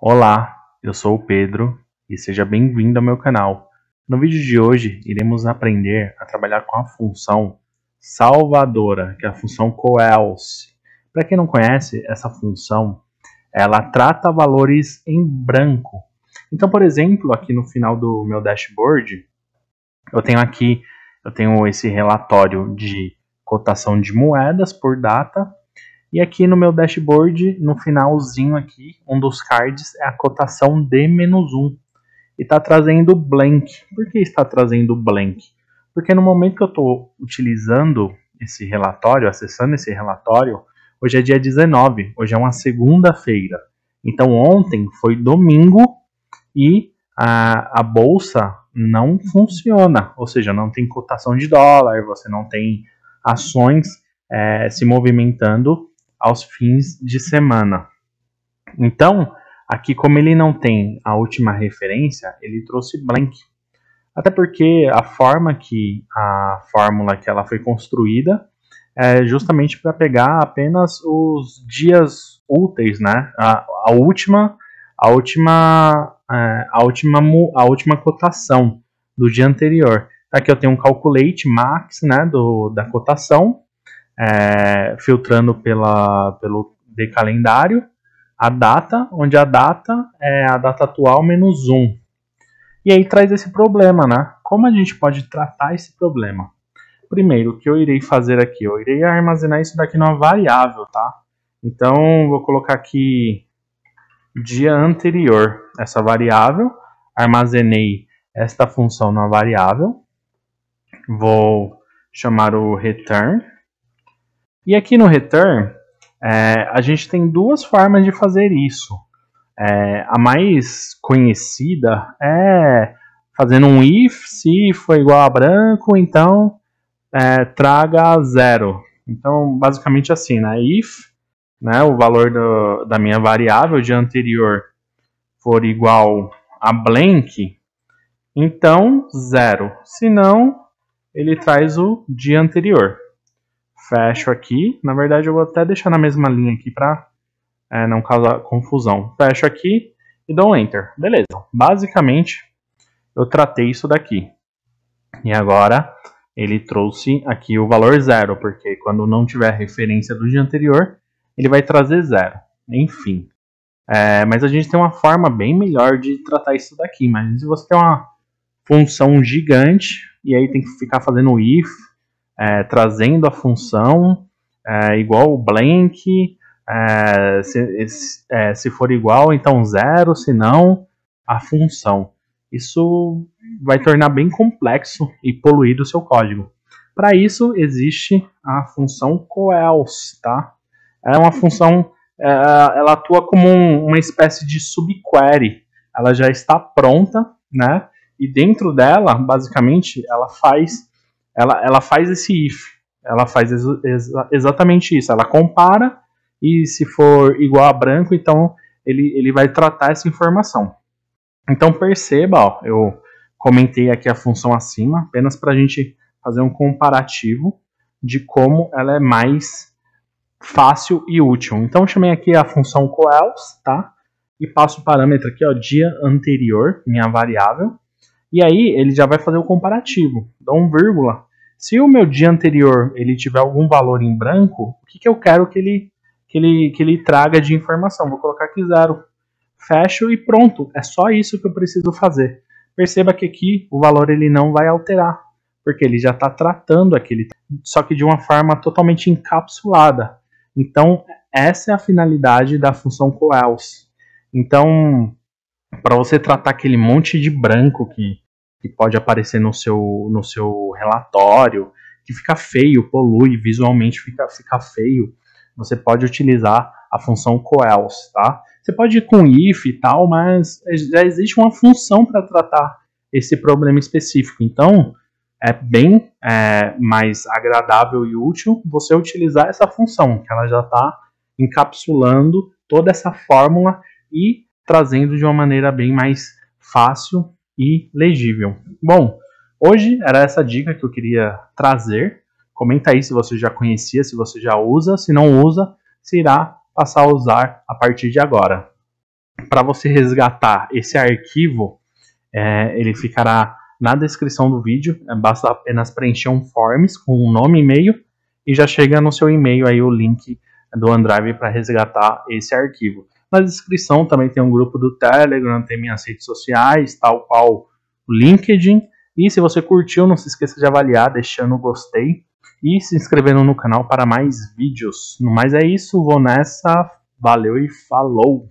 Olá, eu sou o Pedro e seja bem-vindo ao meu canal. No vídeo de hoje iremos aprender a trabalhar com a função salvadora, que é a função coelse. Para quem não conhece, essa função ela trata valores em branco. Então, por exemplo, aqui no final do meu dashboard, eu tenho aqui, eu tenho esse relatório de cotação de moedas por data e aqui no meu dashboard, no finalzinho aqui, um dos cards é a cotação D-1. E está trazendo blank. Por que está trazendo blank? Porque no momento que eu estou utilizando esse relatório, acessando esse relatório, hoje é dia 19, hoje é uma segunda-feira. Então ontem foi domingo e a, a bolsa não funciona, ou seja, não tem cotação de dólar, você não tem ações é, se movimentando aos fins de semana. Então, aqui como ele não tem a última referência, ele trouxe blank. Até porque a forma que a fórmula que ela foi construída é justamente para pegar apenas os dias úteis, né? A, a última, a última, é, a última, a última cotação do dia anterior. Aqui eu tenho um calculate max, né, do, da cotação é, filtrando pela, pelo de calendário a data, onde a data é a data atual menos 1. E aí traz esse problema, né? Como a gente pode tratar esse problema? Primeiro, o que eu irei fazer aqui? Eu irei armazenar isso daqui numa variável, tá? Então, vou colocar aqui dia anterior essa variável. Armazenei esta função numa variável. Vou chamar o return e aqui no return, é, a gente tem duas formas de fazer isso. É, a mais conhecida é fazendo um if, se for igual a branco, então é, traga zero. Então, basicamente assim, né? If né, o valor do, da minha variável de anterior for igual a blank, então zero. Se não, ele traz o de anterior fecho aqui. Na verdade, eu vou até deixar na mesma linha aqui para é, não causar confusão. Fecho aqui e dou um Enter. Beleza. Basicamente, eu tratei isso daqui. E agora, ele trouxe aqui o valor zero, porque quando não tiver referência do dia anterior, ele vai trazer zero. Enfim. É, mas a gente tem uma forma bem melhor de tratar isso daqui. Mas se você tem uma função gigante, e aí tem que ficar fazendo if, é, trazendo a função é, igual blank, é, se, é, se for igual, então zero, se não, a função. Isso vai tornar bem complexo e poluído o seu código. Para isso, existe a função coels, tá? É uma função, é, ela atua como uma espécie de subquery. Ela já está pronta, né? E dentro dela, basicamente, ela faz ela, ela faz esse if, ela faz ex exatamente isso, ela compara e se for igual a branco, então ele, ele vai tratar essa informação. Então perceba, ó, eu comentei aqui a função acima, apenas para a gente fazer um comparativo de como ela é mais fácil e útil. Então chamei aqui a função coels, tá? E passo o parâmetro aqui, ó, dia anterior, minha variável. E aí ele já vai fazer o comparativo. Dou um vírgula se o meu dia anterior ele tiver algum valor em branco, o que, que eu quero que ele, que, ele, que ele traga de informação? Vou colocar aqui zero. Fecho e pronto. É só isso que eu preciso fazer. Perceba que aqui o valor ele não vai alterar, porque ele já está tratando aquele, só que de uma forma totalmente encapsulada. Então, essa é a finalidade da função coels. Então, para você tratar aquele monte de branco que que pode aparecer no seu, no seu relatório, que fica feio, polui, visualmente fica, fica feio, você pode utilizar a função coels, tá? Você pode ir com if e tal, mas já existe uma função para tratar esse problema específico. Então, é bem é, mais agradável e útil você utilizar essa função, que ela já está encapsulando toda essa fórmula e trazendo de uma maneira bem mais fácil e legível. Bom, hoje era essa dica que eu queria trazer. Comenta aí se você já conhecia, se você já usa, se não usa, se irá passar a usar a partir de agora. Para você resgatar esse arquivo, é, ele ficará na descrição do vídeo. É, basta apenas preencher um forms com o um nome e e-mail e já chega no seu e-mail aí o link do OneDrive para resgatar esse arquivo. Na descrição também tem um grupo do Telegram, tem minhas redes sociais, tal qual o LinkedIn. E se você curtiu, não se esqueça de avaliar, deixando o gostei e se inscrevendo no canal para mais vídeos. No mais é isso, vou nessa. Valeu e falou!